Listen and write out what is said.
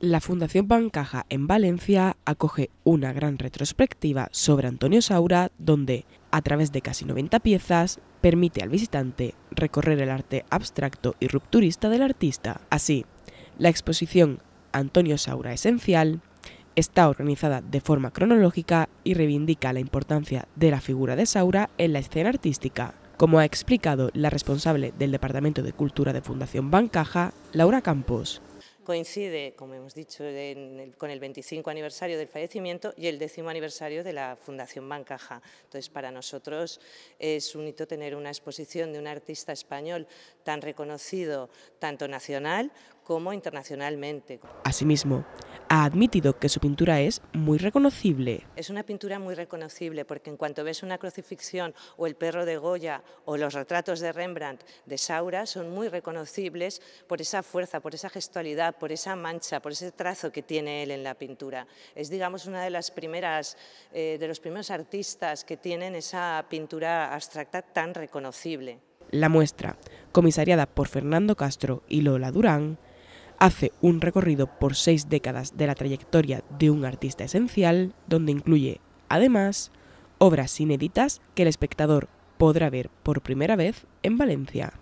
la Fundación Bancaja en Valencia acoge una gran retrospectiva sobre Antonio Saura, donde, a través de casi 90 piezas, permite al visitante recorrer el arte abstracto y rupturista del artista. Así, la exposición Antonio Saura Esencial está organizada de forma cronológica y reivindica la importancia de la figura de Saura en la escena artística. Como ha explicado la responsable del Departamento de Cultura de Fundación Bancaja, Laura Campos coincide, como hemos dicho, con el 25 aniversario del fallecimiento y el décimo aniversario de la Fundación Bancaja. Entonces, para nosotros es un hito tener una exposición de un artista español tan reconocido, tanto nacional como internacionalmente. Asimismo, ha admitido que su pintura es muy reconocible. Es una pintura muy reconocible porque en cuanto ves una crucifixión o el perro de Goya o los retratos de Rembrandt de Saura son muy reconocibles por esa fuerza, por esa gestualidad, por esa mancha, por ese trazo que tiene él en la pintura. Es, digamos, una de las primeras, eh, de los primeros artistas que tienen esa pintura abstracta tan reconocible. La muestra, comisariada por Fernando Castro y Lola Durán, hace un recorrido por seis décadas de la trayectoria de un artista esencial, donde incluye, además, obras inéditas que el espectador podrá ver por primera vez en Valencia.